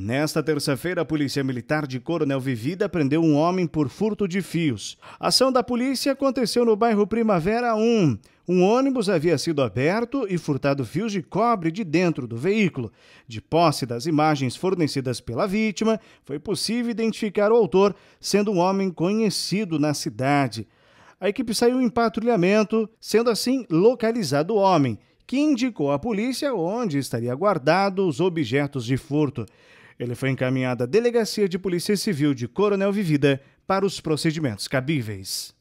Nesta terça-feira, a Polícia Militar de Coronel Vivida prendeu um homem por furto de fios. A ação da polícia aconteceu no bairro Primavera 1. Um ônibus havia sido aberto e furtado fios de cobre de dentro do veículo. De posse das imagens fornecidas pela vítima, foi possível identificar o autor, sendo um homem conhecido na cidade. A equipe saiu em patrulhamento, sendo assim localizado o homem, que indicou à polícia onde estaria guardado os objetos de furto. Ele foi encaminhado à Delegacia de Polícia Civil de Coronel Vivida para os procedimentos cabíveis.